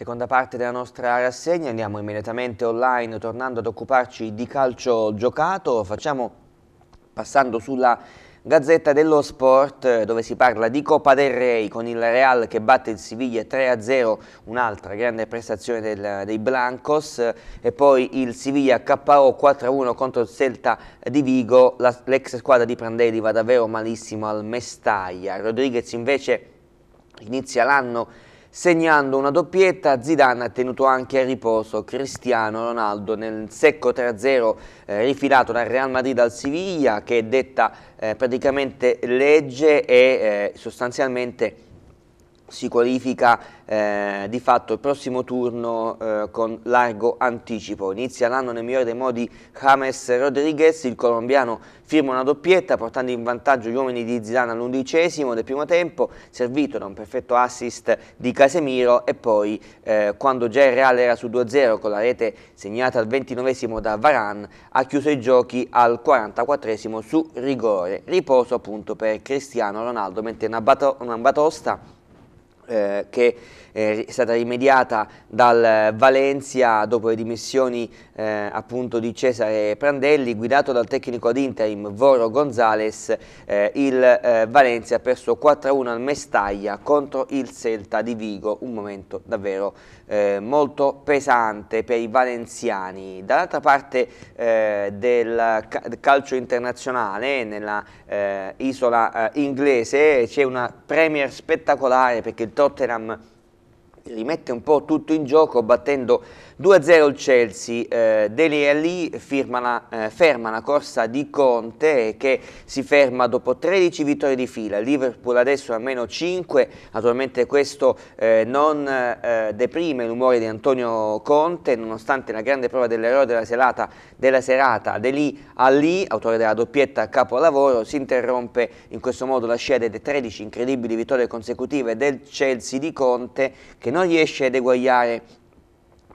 Seconda parte della nostra rassegna, andiamo immediatamente online tornando ad occuparci di calcio giocato, facciamo passando sulla Gazzetta dello Sport eh, dove si parla di Coppa del Rey con il Real che batte il Siviglia 3-0, un'altra grande prestazione del, dei Blancos eh, e poi il Siviglia KO 4-1 contro il Celta di Vigo, l'ex squadra di Prandelli va davvero malissimo al Mestaglia, Rodriguez invece inizia l'anno Segnando una doppietta, Zidane ha tenuto anche a riposo Cristiano Ronaldo nel secco 3-0 eh, rifilato dal Real Madrid al Siviglia che detta eh, praticamente legge e eh, sostanzialmente si qualifica eh, di fatto il prossimo turno eh, con largo anticipo. Inizia l'anno nel migliore dei modi James Rodriguez, il colombiano firma una doppietta portando in vantaggio gli uomini di Zidane all'undicesimo del primo tempo, servito da un perfetto assist di Casemiro e poi eh, quando già il Real era su 2-0 con la rete segnata al 29 da Varane, ha chiuso i giochi al 44 su rigore. Riposo appunto per Cristiano Ronaldo, mentre una, bato una batosta eh, che eh, è stata rimediata dal Valencia dopo le dimissioni eh, appunto di Cesare Prandelli, guidato dal tecnico ad interim Voro Gonzales, eh, il Valencia ha perso 4-1 al Mestaglia contro il Celta di Vigo, un momento davvero molto pesante per i valenziani. Dall'altra parte del calcio internazionale, nella isola inglese, c'è una Premier spettacolare perché il Tottenham rimette un po' tutto in gioco battendo 2-0 il Chelsea, eh, Deli Alli eh, ferma la corsa di Conte che si ferma dopo 13 vittorie di fila, Liverpool adesso a meno 5, naturalmente questo eh, non eh, deprime l'umore di Antonio Conte nonostante la grande prova dell'eroe della, serata, della serata Deli Alli, autore della doppietta a capolavoro, si interrompe in questo modo la scia delle 13 incredibili vittorie consecutive del Chelsea di Conte che non riesce ad eguagliare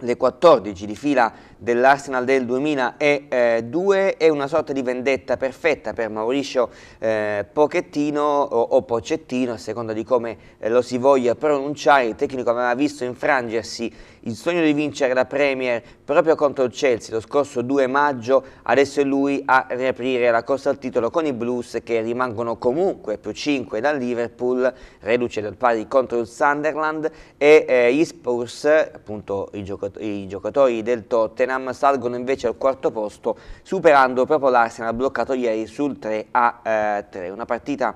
le 14 di fila dell'Arsenal del 2002 eh, è una sorta di vendetta perfetta per Mauricio eh, Pochettino o, o, Pocettino, a seconda di come eh, lo si voglia pronunciare, il tecnico aveva visto infrangersi il sogno di vincere la Premier proprio contro il Chelsea lo scorso 2 maggio, adesso è lui a riaprire la corsa al titolo con i Blues che rimangono comunque più 5 dal Liverpool, reduce dal pari contro il Sunderland e eh, gli Spurs, appunto i, giocato i giocatori del Tottenham Tottenham salgono invece al quarto posto superando proprio l'Arsenal bloccato ieri sul 3 a eh, 3. Una partita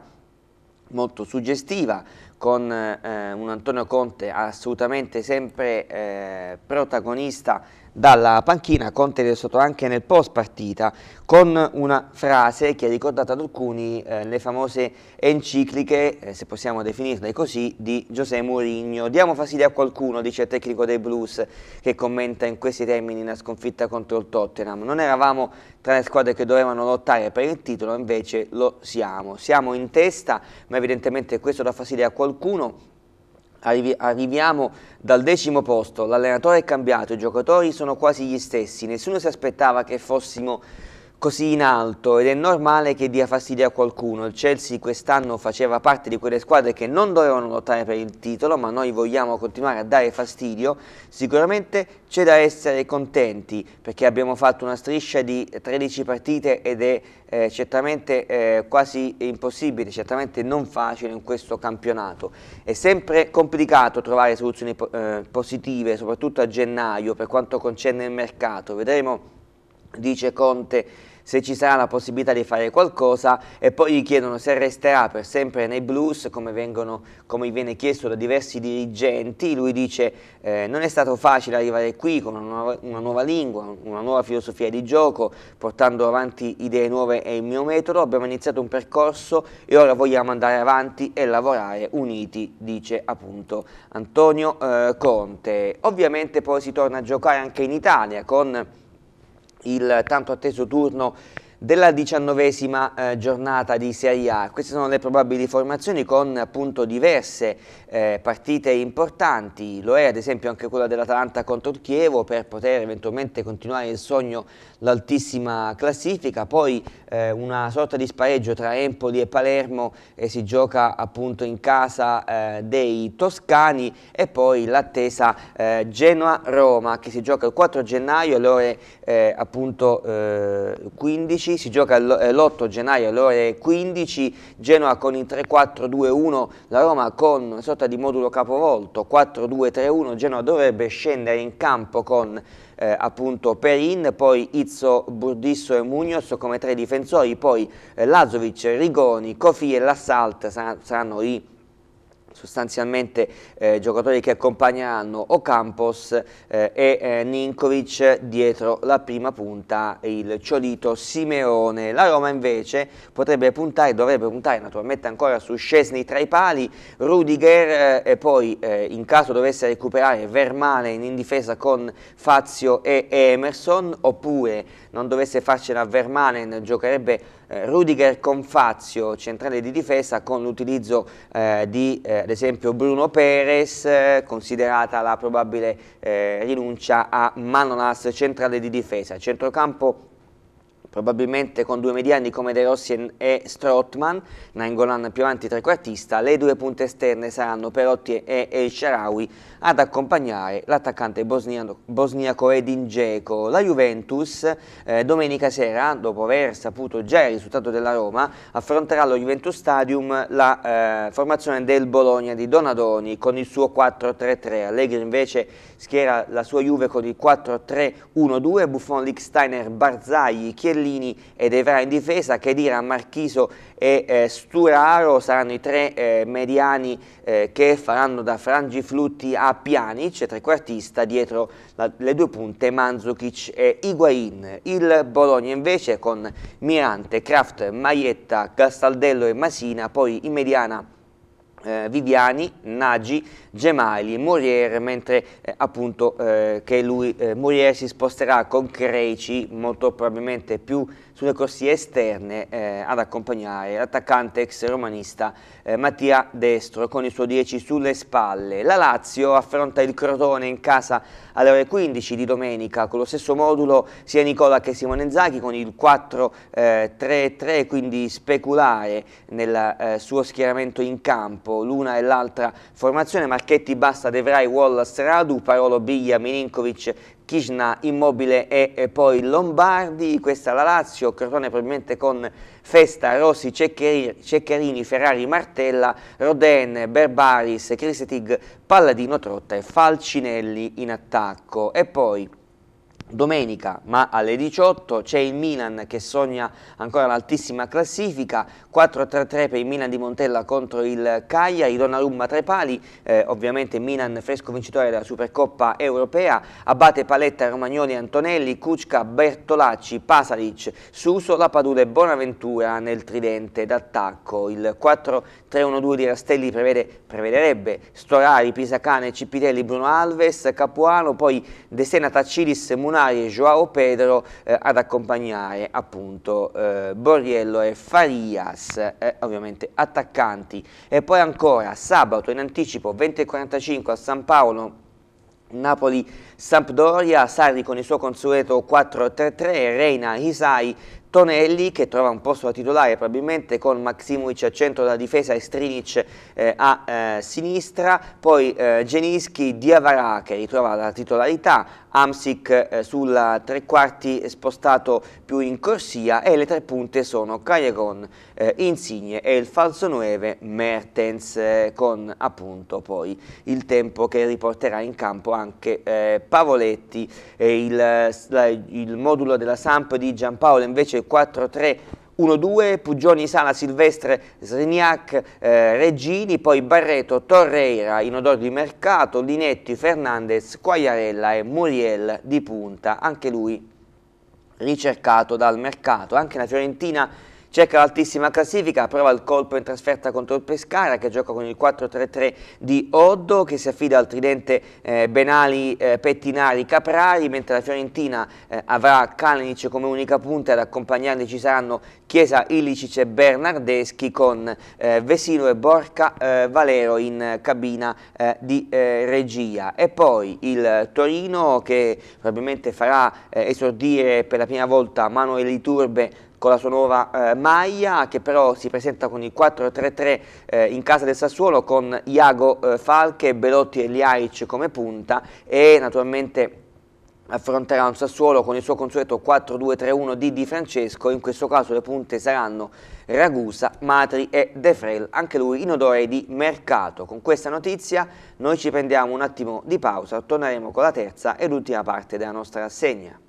molto suggestiva con eh, un Antonio Conte assolutamente sempre eh, protagonista dalla panchina, Conte è sotto anche nel post partita con una frase che ha ricordato ad alcuni eh, le famose encicliche, eh, se possiamo definirle così, di Giuseppe Mourinho. Diamo fastidio a qualcuno, dice il tecnico dei Blues che commenta in questi termini la sconfitta contro il Tottenham. Non eravamo tra le squadre che dovevano lottare per il titolo, invece lo siamo. Siamo in testa, ma evidentemente questo dà fastidio a qualcuno Arrivi, arriviamo dal decimo posto, l'allenatore è cambiato, i giocatori sono quasi gli stessi, nessuno si aspettava che fossimo così in alto ed è normale che dia fastidio a qualcuno. Il Chelsea quest'anno faceva parte di quelle squadre che non dovevano lottare per il titolo, ma noi vogliamo continuare a dare fastidio. Sicuramente c'è da essere contenti perché abbiamo fatto una striscia di 13 partite ed è eh, certamente eh, quasi impossibile, certamente non facile in questo campionato. È sempre complicato trovare soluzioni eh, positive, soprattutto a gennaio per quanto concerne il mercato. Vedremo dice Conte se ci sarà la possibilità di fare qualcosa e poi gli chiedono se resterà per sempre nei blues come, vengono, come viene chiesto da diversi dirigenti. Lui dice eh, non è stato facile arrivare qui con una nuova, una nuova lingua, una nuova filosofia di gioco, portando avanti idee nuove e il mio metodo. Abbiamo iniziato un percorso e ora vogliamo andare avanti e lavorare uniti, dice appunto Antonio eh, Conte. Ovviamente poi si torna a giocare anche in Italia con il tanto atteso turno della diciannovesima eh, giornata di Serie A. Queste sono le probabili formazioni con appunto diverse eh, partite importanti, lo è ad esempio anche quella dell'Atalanta contro il Chievo per poter eventualmente continuare il sogno l'altissima classifica, poi eh, una sorta di spareggio tra Empoli e Palermo e si gioca appunto in casa eh, dei toscani e poi l'attesa eh, Genoa-Roma che si gioca il 4 gennaio alle ore eh, appunto 15, eh, si gioca l'8 eh, gennaio alle ore 15, Genoa con il 3-4-2-1, la Roma con una sorta di modulo capovolto 4-2-3-1, Genoa dovrebbe scendere in campo con eh, appunto Perin, poi Izzo, Burdisso e Mugnos come tre difensori, poi eh, Lazovic, Rigoni, Kofi e Lassalt saranno i sostanzialmente eh, giocatori che accompagneranno Ocampos eh, e eh, Ninkovic dietro la prima punta il Ciolito Simeone. La Roma invece potrebbe puntare, dovrebbe puntare naturalmente ancora su Scesni tra i pali, Rudiger eh, e poi eh, in caso dovesse recuperare Vermale in difesa con Fazio e Emerson oppure non dovesse farcela Vermalen giocherebbe eh, Rudiger con Fazio, centrale di difesa, con l'utilizzo eh, di eh, ad esempio Bruno Perez, considerata la probabile rinuncia a Manolas, centrale di difesa. Centrocampo probabilmente con due mediani come De Rossi e Strottman, Nangolan più avanti trequartista, le due punte esterne saranno Perotti e El Sharawi ad accompagnare l'attaccante bosniaco Edin Dzeko. La Juventus eh, domenica sera, dopo aver saputo già il risultato della Roma, affronterà lo Juventus Stadium la eh, formazione del Bologna di Donadoni con il suo 4-3-3, Allegri invece schiera la sua Juve con il 4-3-1-2, Buffon, Licksteiner, Barzagli, Chiellini Merlini ed Evra in difesa, che Chedira, Marchiso e eh, Sturaro saranno i tre eh, mediani eh, che faranno da frangiflutti a Pjanic, trequartista, dietro la, le due punte Manzukic e Higuain. Il Bologna invece con Mirante, Kraft, Maietta, Castaldello e Masina, poi in mediana eh, Viviani, Nagi, Gemali, Moriere, mentre eh, appunto eh, che lui eh, Moriere si sposterà con Creci molto probabilmente più sulle corsie esterne eh, ad accompagnare l'attaccante ex romanista eh, Mattia Destro con il suo 10 sulle spalle. La Lazio affronta il Crotone in casa alle ore 15 di domenica con lo stesso modulo sia Nicola che Simone Zaghi con il 4-3-3 eh, quindi speculare nel eh, suo schieramento in campo l'una e l'altra formazione Marchetti, Basta, Devrai, Wallace, Radu, Parolo, Biglia, Milinkovic, Chisna, Immobile e, poi Lombardi, questa la Lazio, Crotone probabilmente con Festa, Rossi, Ceccherini, Ceccherini Ferrari, Martella, Roden, Berbaris, Crisetig, Palladino, Trotta e Falcinelli in attacco. E poi domenica, ma alle 18, c'è il Milan che sogna ancora l'altissima classifica 4-3-3 per il Milan di Montella contro il Cagliari, Donnarumma tre pali, eh, ovviamente Milan fresco vincitore della Supercoppa europea, Abate Paletta, Romagnoli, Antonelli, Kuczka, Bertolacci, Pasalic, Suso, La Padula e Bonaventura nel tridente d'attacco. Il 4-3-1-2 di Rastelli prevede, prevederebbe Storari, Pisacane, Cipitelli, Bruno Alves, Capuano, poi De Sena, Tacilis, Munari e Joao Pedro eh, ad accompagnare appunto eh, Borriello e Faria. Diaz, eh, ovviamente attaccanti. E poi ancora sabato in anticipo 20.45 a San Paolo Napoli-Sampdoria, Sarri con il suo consueto 4-3-3, Reina Isai Tonelli che trova un posto da titolare probabilmente con Maximuic a centro della difesa e Strinic eh, a eh, sinistra, poi eh, Genischi, Diavarà che ritrova la titolarità, Amsic eh, sulla tre quarti spostato più in corsia e le tre punte sono Cagliaron, eh, Insigne e il falso 9 Mertens eh, con appunto poi il tempo che riporterà in campo anche eh, Pavoletti e il, il modulo della Samp di Giampaolo invece Lazio 4-3 1-2, Puggioni, Sala, Silvestre, Sriniac, eh, Regini, poi Barreto, Torreira in odore di mercato, Linetti, Fernandez, Quagliarella e Muriel di punta, anche lui ricercato dal mercato. Anche la Fiorentina Cerca l'altissima classifica, prova il colpo in trasferta contro il Pescara che gioca con il 4-3-3 di Oddo che si affida al tridente eh, Benali, eh, Pettinari, Caprari mentre la Fiorentina eh, avrà Kalinic come unica punta ad accompagnarli ci saranno Chiesa, Illicic e Bernardeschi con eh, Vesino e Borca eh, Valero in cabina eh, di regia e poi il Torino che probabilmente farà esordire per la prima volta Manuel Iturbe con la sua nuova eh, maglia che però si presenta con il 4-3-3 eh, in casa del Sassuolo con Iago eh, Falche, Belotti e Liaic come punta e naturalmente affronterà un Sassuolo con il suo consueto 4-2-3-1 di Di Francesco, in questo caso le punte saranno Ragusa, Matri e De Frel, anche lui in odore di mercato. Con questa notizia noi ci prendiamo un attimo di pausa, torneremo con la terza ed ultima parte della nostra rassegna.